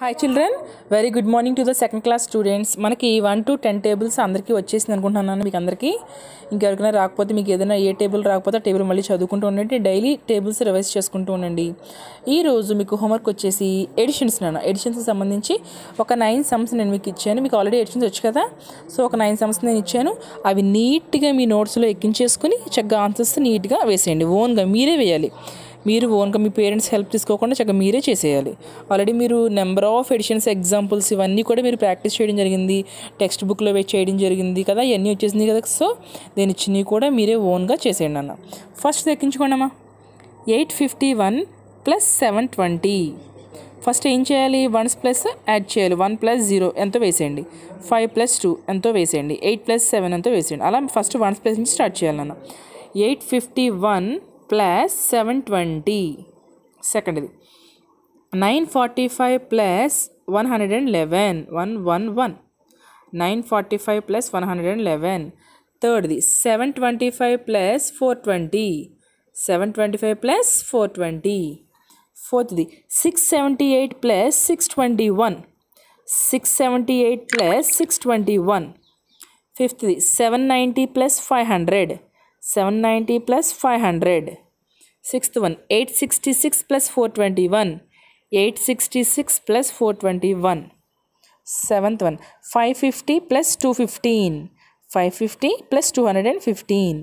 hi children very good morning to the second class students మనకి one to ten tables అందరికీ వచ్చేసింది అనుకుంటున్నాను మీకు అందరికీ ఇంకెవరికైనా రాకపోతే మీకు ఏదైనా ఏ టేబుల్ రాకపోతే టేబుల్ మళ్ళీ చదువుకుంటూ ఉండండి డైలీ టేబుల్స్ రివైజ్ చేసుకుంటూ ఉండండి ఈరోజు మీకు హోంవర్క్ వచ్చేసి ఎడిషన్స్ నేను ఎడిషన్స్కి సంబంధించి ఒక నైన్ సమ్స్ నేను మీకు ఇచ్చాను మీకు ఆల్రెడీ ఎడిషన్స్ వచ్చు కదా సో ఒక నైన్ సమ్స్ నేను ఇచ్చాను అవి నీట్గా మీ నోట్స్లో ఎక్కించేసుకుని చక్కగా ఆన్సర్స్ నీట్గా వేసేయండి ఓన్గా మీరే వేయాలి మీరు ఓన్గా మీ పేరెంట్స్ హెల్ప్ తీసుకోకుండా చక్కగా మీరే చేసేయాలి ఆల్రెడీ మీరు నెంబర్ ఆఫ్ ఎడిషన్స్ ఎగ్జాంపుల్స్ ఇవన్నీ కూడా మీరు ప్రాక్టీస్ చేయడం జరిగింది టెక్స్ట్ బుక్లో వేసి చేయడం జరిగింది కదా ఇవన్నీ వచ్చేసింది కదా సో నేను ఇచ్చినవి కూడా మీరే ఓన్గా చేసేయండి అన్న ఫస్ట్ దక్కించుకోండి అమ్మా eight fifty one plus seven twenty first ఏం చేయాలి వన్స్ ప్లస్ యాడ్ చేయాలి వన్ ప్లస్ జీరో ఎంతో వేసేయండి ఫైవ్ ప్లస్ టూ ఎంతో వేసేయండి ఎయిట్ ప్లస్ సెవెన్ ఎంతో వేసేయండి అలా ఫస్ట్ వన్స్ ప్లస్ నుంచి స్టార్ట్ చేయాలన్న eight fifty one plus seven twenty సెకండ్ది nine forty five plus one hundred and eleven one one one nine forty five plus one hundred and eleven థర్డ్ది seven twenty five plus four twenty seven twenty five plus four twenty ఫోర్త్ది six seventy eight plus six twenty one six seventy eight plus six twenty one ఫిఫ్త్ది seven ninety plus five hundred seven ninety plus five hundred sixth one eight sixty six plus four twenty one eight sixty six plus four twenty one seventh one five fifty plus two fifteen five fifty plus two hundred and fifteen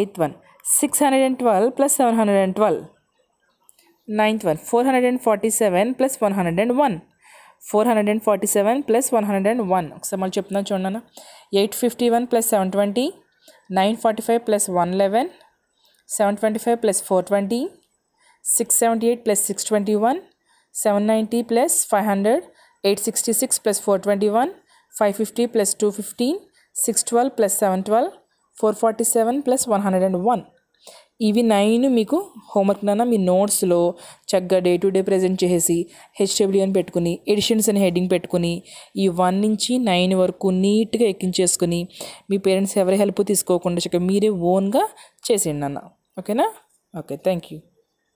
eighth one six hundred and twelve plus seven hundred and twelve ninth one four hundred and forty seven plus one hundred and one four hundred and forty seven plus one hundred and one ఒకసారి మళ్ళీ చెప్తున్నాను చూడండి eight fifty one plus seven twenty nine forty five plus one eleven seven twenty five plus four twenty six seventy eight plus six twenty one seven ninety plus five hundred eight sixty six plus four twenty one five fifty plus two fifteen six twelve plus seven twelve four forty seven plus one hundred and one ఇవి nine మీకు homework నాన్న మీ నోట్స్లో చక్కగా day to day present చేసి HW అని పెట్టుకుని editions అని హెడ్డింగ్ పెట్టుకుని ఈ వన్ నుంచి నైన్ వరకు నీట్గా ఎక్కించేసుకుని మీ పేరెంట్స్ ఎవరి హెల్ప్ తీసుకోకుండా చక్కగా మీరే ఓన్గా చేసేయండి నాన్న ఓకేనా ఓకే థ్యాంక్ యూ